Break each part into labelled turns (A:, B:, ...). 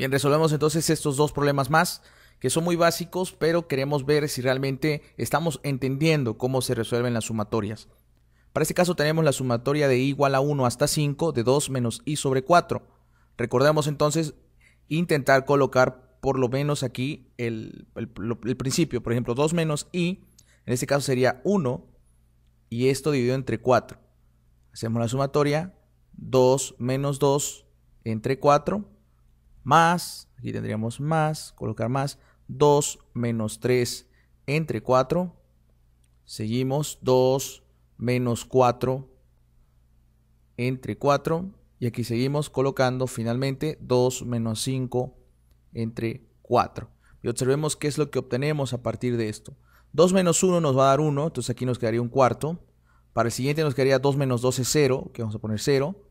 A: Bien, resolvemos entonces estos dos problemas más que son muy básicos, pero queremos ver si realmente estamos entendiendo cómo se resuelven las sumatorias. Para este caso tenemos la sumatoria de i igual a 1 hasta 5 de 2 menos i sobre 4. Recordemos entonces intentar colocar por lo menos aquí el, principio. Por ejemplo, 2 menos i, en este caso sería 1, y esto dividido entre 4. Hacemos la sumatoria, 2 menos 2 entre 4 más, aquí tendríamos más, colocar más, 2 menos 3 entre 4, seguimos 2 menos 4 entre 4 y aquí seguimos colocando finalmente 2 menos 5 entre 4 y observemos qué es lo que obtenemos a partir de esto 2 menos 1 nos va a dar 1 entonces aquí nos quedaría un cuarto para el siguiente nos quedaría 2 menos 12 es 0 que vamos a poner 0 o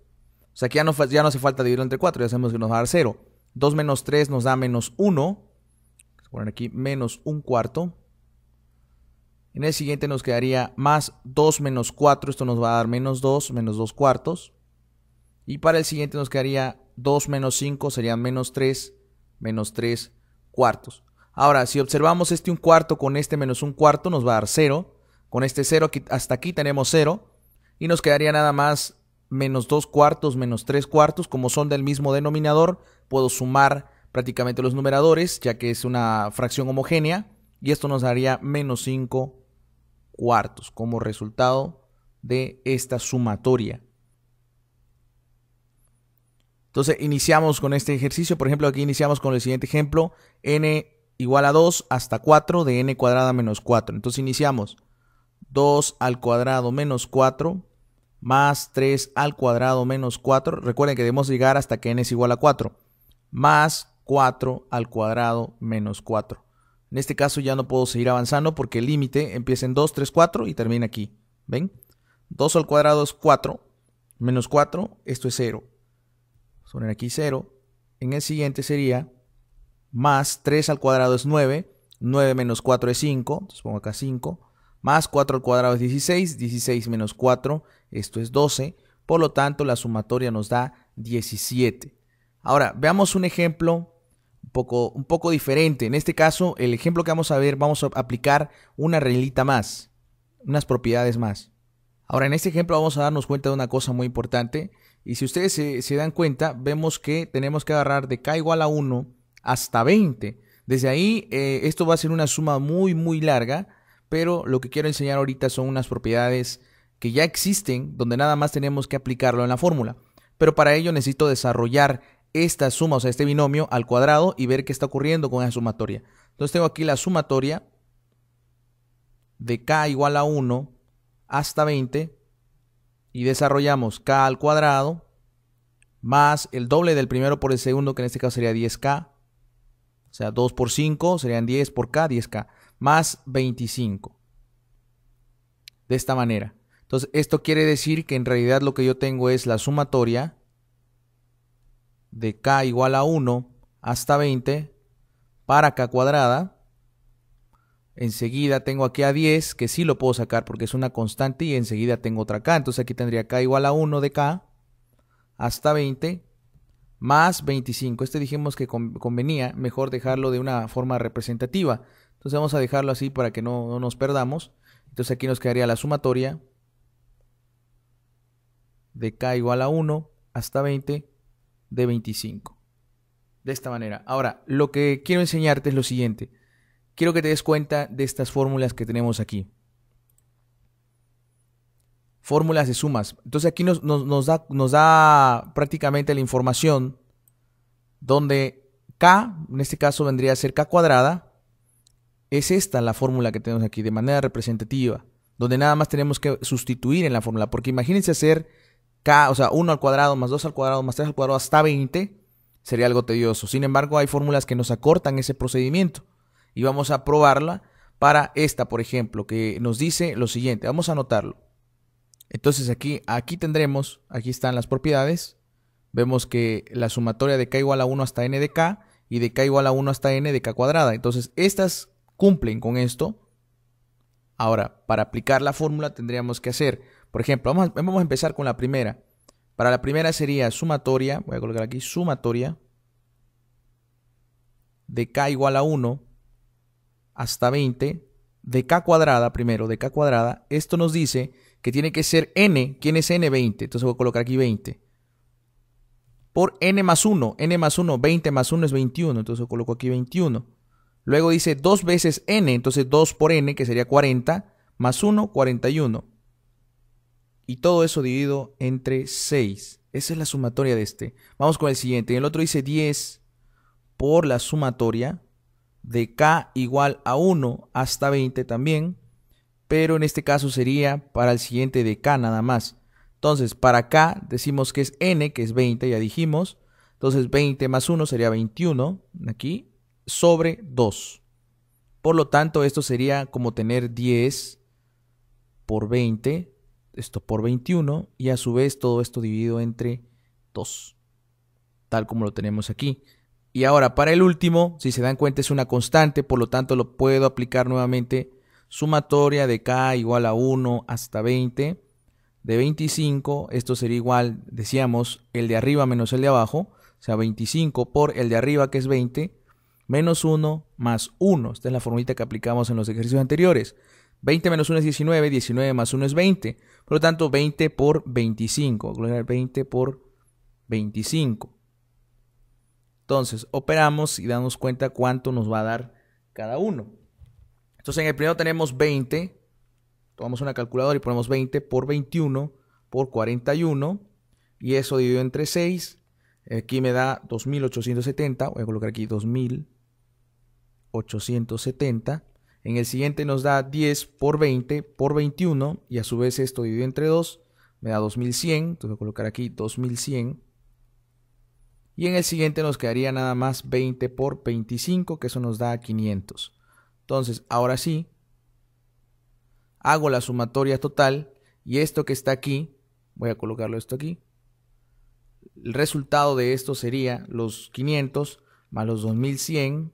A: sea que no, ya no hace falta dividirlo entre 4 ya sabemos que nos va a dar 0 2 menos 3 nos da menos 1. Vamos a poner aquí menos 1 cuarto. En el siguiente nos quedaría más 2 menos 4. Esto nos va a dar menos 2, menos 2 cuartos. Y para el siguiente nos quedaría 2 menos 5, serían menos 3, menos 3 cuartos. Ahora, si observamos este 1 cuarto con este menos 1 cuarto, nos va a dar 0. Con este 0 hasta aquí tenemos 0. Y nos quedaría nada más menos 2 cuartos, menos 3 cuartos. Como son del mismo denominador, puedo sumar prácticamente los numeradores, ya que es una fracción homogénea, y esto nos daría menos 5 cuartos como resultado de esta sumatoria. Entonces iniciamos con este ejercicio, por ejemplo aquí iniciamos con el siguiente ejemplo, n igual a 2 hasta 4 de n cuadrada menos 4. Entonces iniciamos 2 al cuadrado menos 4 más 3 al cuadrado menos 4. Recuerden que debemos llegar hasta que n es igual a 4 más 4 al cuadrado menos 4. En este caso ya no puedo seguir avanzando porque el límite empieza en 2, 3, 4 y termina aquí. ¿Ven? 2 al cuadrado es 4, menos 4, esto es 0. Vamos poner aquí 0. En el siguiente sería más 3 al cuadrado es 9, 9 menos 4 es 5, entonces pongo acá 5, más 4 al cuadrado es 16, 16 menos 4, esto es 12, por lo tanto la sumatoria nos da 17. Ahora, veamos un ejemplo un poco, un poco diferente. En este caso, el ejemplo que vamos a ver, vamos a aplicar una reglita más, unas propiedades más. Ahora, en este ejemplo vamos a darnos cuenta de una cosa muy importante. Y si ustedes se, dan cuenta, vemos que tenemos que agarrar de k igual a 1 hasta 20. Desde ahí, eh, esto va a ser una suma muy, muy larga. Pero lo que quiero enseñar ahorita son unas propiedades que ya existen, donde nada más tenemos que aplicarlo en la fórmula. Pero para ello necesito desarrollar esta suma, o sea, este binomio al cuadrado y ver qué está ocurriendo con esa sumatoria. Entonces tengo aquí la sumatoria de k igual a 1 hasta 20 y desarrollamos k al cuadrado más el doble del primero por el segundo, que en este caso sería 10k, o sea, 2 por 5 serían 10 por k, 10k, más 25. De esta manera. Entonces, esto quiere decir que en realidad lo que yo tengo es la sumatoria de k igual a 1 hasta 20 para k cuadrada. Enseguida tengo aquí a 10, que sí lo puedo sacar porque es una constante, y enseguida tengo otra k. Entonces aquí tendría k igual a 1 de k hasta 20 más 25. Este dijimos que convenía mejor dejarlo de una forma representativa. Entonces vamos a dejarlo así para que no, no nos perdamos. Entonces aquí nos quedaría la sumatoria de k igual a 1 hasta 20 de 25. De esta manera. Ahora, lo que quiero enseñarte es lo siguiente. Quiero que te des cuenta de estas fórmulas que tenemos aquí. Fórmulas de sumas. Entonces aquí nos, da, nos da prácticamente la información donde k, en este caso vendría a ser k cuadrada, es esta la fórmula que tenemos aquí de manera representativa, donde nada más tenemos que sustituir en la fórmula, porque imagínense hacer o sea, 1 al cuadrado más 2 al cuadrado más 3 al cuadrado hasta 20, sería algo tedioso. Sin embargo, hay fórmulas que nos acortan ese procedimiento y vamos a probarla para esta, por ejemplo, que nos dice lo siguiente, vamos a anotarlo. Entonces aquí, aquí tendremos, aquí están las propiedades, vemos que la sumatoria de k igual a 1 hasta n de k y de k igual a 1 hasta n de k cuadrada. Entonces estas cumplen con esto. Ahora, para aplicar la fórmula tendríamos que hacer por ejemplo, vamos a, empezar con la primera. Para la primera sería sumatoria, voy a colocar aquí sumatoria de k igual a 1 hasta 20 de k cuadrada primero, de k cuadrada. Esto nos dice que tiene que ser n. ¿Quién es n? 20. Entonces voy a colocar aquí 20. Por n más 1, n más 1, 20 más 1 es 21. Entonces coloco aquí 21. Luego dice 2 veces n, entonces 2 por n, que sería 40, más 1, 41. Y todo eso dividido entre 6. Esa es la sumatoria de este. Vamos con el siguiente. el otro dice 10 por la sumatoria de k igual a 1 hasta 20 también. Pero en este caso sería para el siguiente de k nada más. Entonces, para k decimos que es n, que es 20, ya dijimos. Entonces, 20 más 1 sería 21, aquí, sobre 2. Por lo tanto, esto sería como tener 10 por 20 esto por 21 y a su vez todo esto dividido entre 2, tal como lo tenemos aquí. Y ahora para el último, si se dan cuenta es una constante, por lo tanto lo puedo aplicar nuevamente sumatoria de k igual a 1 hasta 20, de 25, esto sería igual, decíamos, el de arriba menos el de abajo, o sea, 25 por el de arriba que es 20, menos 1 más 1. Esta es la formulita que aplicamos en los ejercicios anteriores. 20 menos 1 es 19, 19 más 1 es 20. Por lo tanto, 20 por 25. 20 por 25. Entonces, operamos y damos cuenta cuánto nos va a dar cada uno. Entonces, en el primero tenemos 20. Tomamos una calculadora y ponemos 20 por 21 por 41. Y eso dividido entre 6. Aquí me da 2870. Voy a colocar aquí 2870 en el siguiente nos da 10 por 20 por 21 y a su vez esto dividido entre 2 me da 2100. Entonces voy a colocar aquí 2100. Y en el siguiente nos quedaría nada más 20 por 25 que eso nos da 500. Entonces ahora sí hago la sumatoria total y esto que está aquí, voy a colocarlo esto aquí. El resultado de esto sería los 500 más los 2100